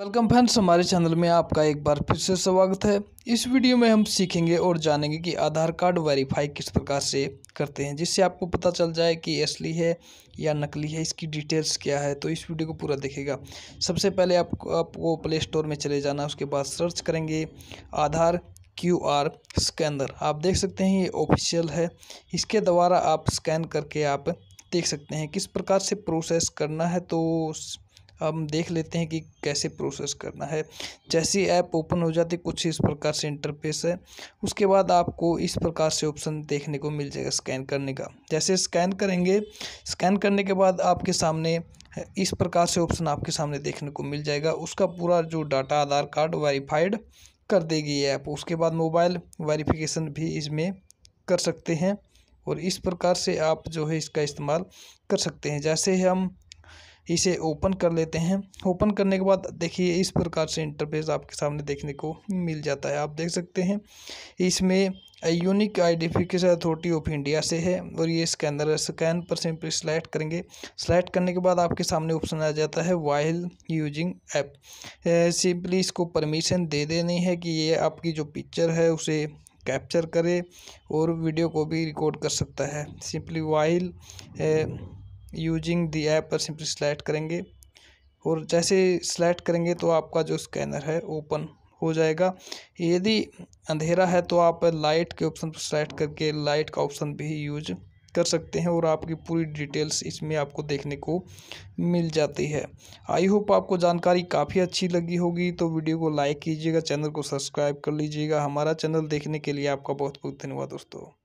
welcome friends हमारे channel में आपका एक बार फिर से स्वागत है इस वीडियो में हम सीखेंगे और जानेंगे कि आधार कार्ड वेरीफाई किस प्रकार से करते हैं जिससे आपको पता चल जाए कि असली है या नकली है इसकी डिटेल्स क्या है तो इस वीडियो को पूरा देखेगा सबसे पहले आपको आपको प्ले स्टोर में चले जाना उसके बाद सर्च करेंगे आधार क्यू आर स्कैनर आप देख सकते हैं ये ऑफिशियल है इसके द्वारा आप स्कैन करके आप देख सकते हैं किस प्रकार से प्रोसेस करना है तो हम देख लेते हैं कि कैसे प्रोसेस करना है जैसी ऐप ओपन हो जाती कुछ इस प्रकार से इंटरफेस है उसके बाद आपको इस प्रकार से ऑप्शन देखने को मिल जाएगा स्कैन करने का जैसे स्कैन करेंगे स्कैन करने के बाद आपके सामने इस प्रकार से ऑप्शन आपके सामने देखने को मिल जाएगा उसका पूरा जो डाटा आधार कार्ड वेरीफाइड कर देगी ऐप उसके बाद मोबाइल वेरिफिकेशन भी इसमें कर सकते हैं और इस प्रकार से आप जो है इसका इस्तेमाल कर सकते हैं जैसे हम इसे ओपन कर लेते हैं ओपन करने के बाद देखिए इस प्रकार से इंटरफेस आपके सामने देखने को मिल जाता है आप देख सकते हैं इसमें unique identification authority of India से है और ये स्कैनर स्कैन पर सिंपली सिलेक्ट करेंगे सेलेक्ट करने के बाद आपके सामने ऑप्शन आ जाता है वाइल यूजिंग ऐप सिंपली इसको परमिशन दे देनी है कि ये आपकी जो पिक्चर है उसे कैप्चर करे और वीडियो को भी रिकॉर्ड कर सकता है simply while using the app पर सिंपली सिलेक्ट करेंगे और जैसे सिलेक्ट करेंगे तो आपका जो स्कैनर है ओपन हो जाएगा यदि अंधेरा है तो आप लाइट के ऑप्शन पर सिलेक्ट करके लाइट का ऑप्शन भी यूज कर सकते हैं और आपकी पूरी डिटेल्स इसमें आपको देखने को मिल जाती है आई होप आपको जानकारी काफ़ी अच्छी लगी होगी तो वीडियो को लाइक कीजिएगा चैनल को सब्सक्राइब कर लीजिएगा हमारा चैनल देखने के लिए आपका बहुत बहुत धन्यवाद दोस्तों